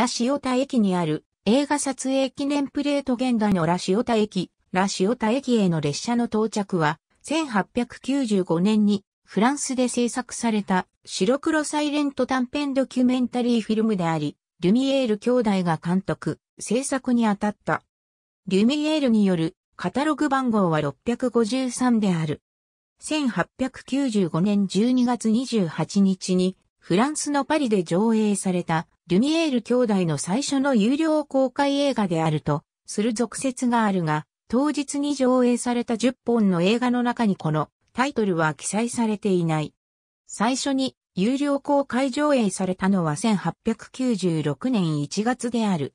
ラシオタ駅にある映画撮影記念プレート現代のラシオタ駅、ラシオタ駅への列車の到着は、1895年にフランスで制作された白黒サイレント短編ドキュメンタリーフィルムであり、リュミエール兄弟が監督、制作に当たった。リュミエールによるカタログ番号は653である。1895年12月28日にフランスのパリで上映されたルミエール兄弟の最初の有料公開映画であると、する続説があるが、当日に上映された10本の映画の中にこのタイトルは記載されていない。最初に有料公開上映されたのは1896年1月である。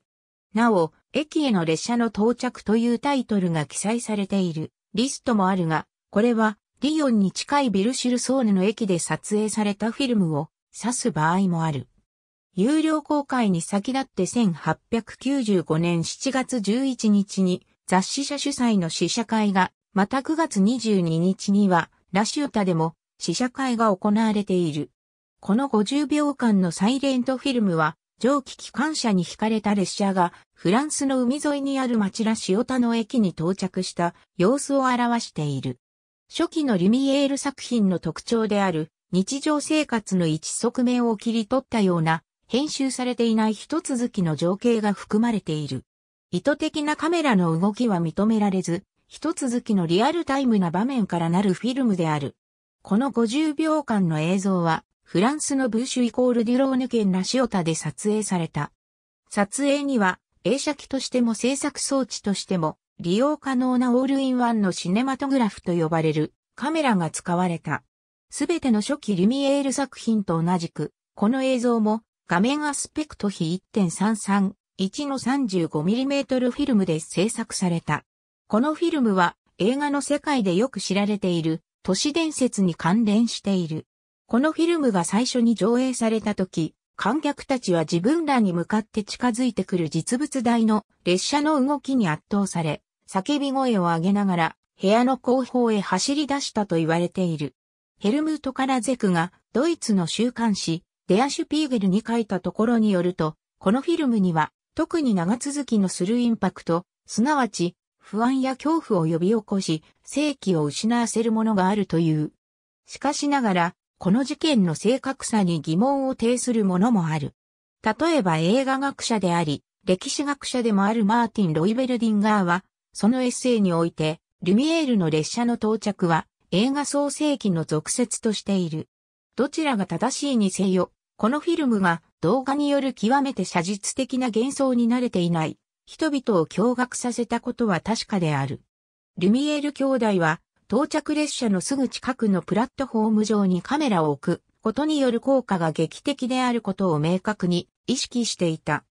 なお、駅への列車の到着というタイトルが記載されているリストもあるが、これはリヨンに近いビルシルソーヌの駅で撮影されたフィルムを指す場合もある。有料公開に先立って1895年7月11日に雑誌社主催の試写会が、また9月22日にはラシータでも試写会が行われている。この50秒間のサイレントフィルムは、蒸気機関車に惹かれた列車がフランスの海沿いにある町ラシオタの駅に到着した様子を表している。初期のリュミエール作品の特徴である日常生活の一側面を切り取ったような編集されていない一続きの情景が含まれている。意図的なカメラの動きは認められず、一続きのリアルタイムな場面からなるフィルムである。この50秒間の映像は、フランスのブーシュイコールデュローヌ県ラシオタで撮影された。撮影には、映写機としても制作装置としても、利用可能なオールインワンのシネマトグラフと呼ばれるカメラが使われた。すべての初期リミエール作品と同じく、この映像も画面アスペクト比1.33、1の 35mm フィルムで制作された。このフィルムは映画の世界でよく知られている都市伝説に関連している。このフィルムが最初に上映された時、観客たちは自分らに向かって近づいてくる実物大の列車の動きに圧倒され、叫び声を上げながら部屋の後方へ走り出したと言われている。ヘルムート・カラゼクがドイツの週刊誌デア・シュピーゲルに書いたところによると、このフィルムには、特に長続きのするインパクト、すなわち、不安や恐怖を呼び起こし、正気を失わせるものがあるという。しかしながら、この事件の正確さに疑問を呈するものもある。例えば映画学者であり、歴史学者でもあるマーティン・ロイベルディンガーは、そのエッセイにおいて、ルミエールの列車の到着は、映画創世紀の続説としている。どちらが正しいにせよ、このフィルムが動画による極めて写実的な幻想に慣れていない人々を驚愕させたことは確かである。ルミエール兄弟は到着列車のすぐ近くのプラットフォーム上にカメラを置くことによる効果が劇的であることを明確に意識していた。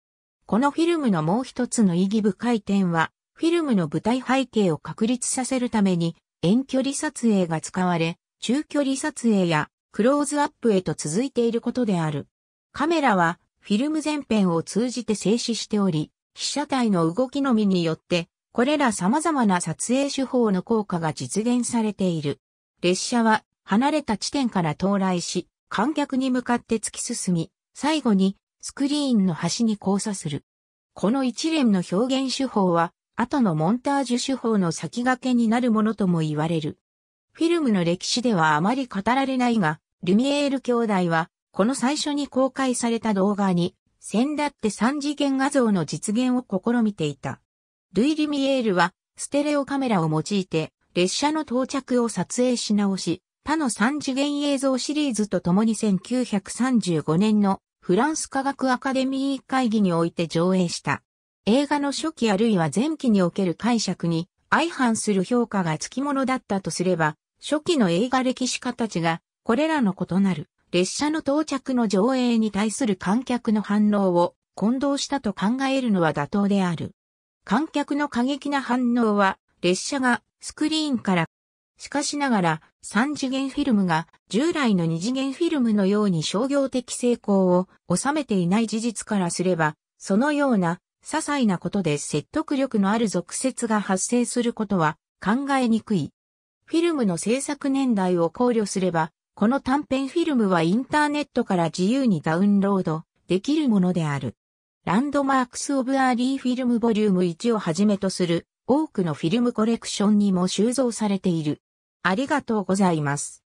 このフィルムのもう一つの意義深い点は、フィルムの舞台背景を確立させるために遠距離撮影が使われ、中距離撮影やクローズアップへと続いていることである。カメラはフィルム全編を通じて静止しており、被写体の動きのみによって、これら様々な撮影手法の効果が実現されている。列車は離れた地点から到来し、観客に向かって突き進み、最後にスクリーンの端に交差する。この一連の表現手法は、後のモンタージュ手法の先駆けになるものとも言われる。フィルムの歴史ではあまり語られないが、ルミエール兄弟は、この最初に公開された動画に、先だって三次元画像の実現を試みていた。ルイ・ルミエールは、ステレオカメラを用いて、列車の到着を撮影し直し、他の三次元映像シリーズとともに1935年のフランス科学アカデミー会議において上映した。映画の初期あるいは前期における解釈に相反する評価がつきものだったとすれば、初期の映画歴史家たちがこれらの異なる列車の到着の上映に対する観客の反応を混同したと考えるのは妥当である。観客の過激な反応は列車がスクリーンからしかしながら3次元フィルムが従来の2次元フィルムのように商業的成功を収めていない事実からすればそのような些細なことで説得力のある俗説が発生することは考えにくい。フィルムの制作年代を考慮すればこの短編フィルムはインターネットから自由にダウンロードできるものである。ランドマークス・オブ・アーリー・フィルム・ボリューム1をはじめとする多くのフィルムコレクションにも収蔵されている。ありがとうございます。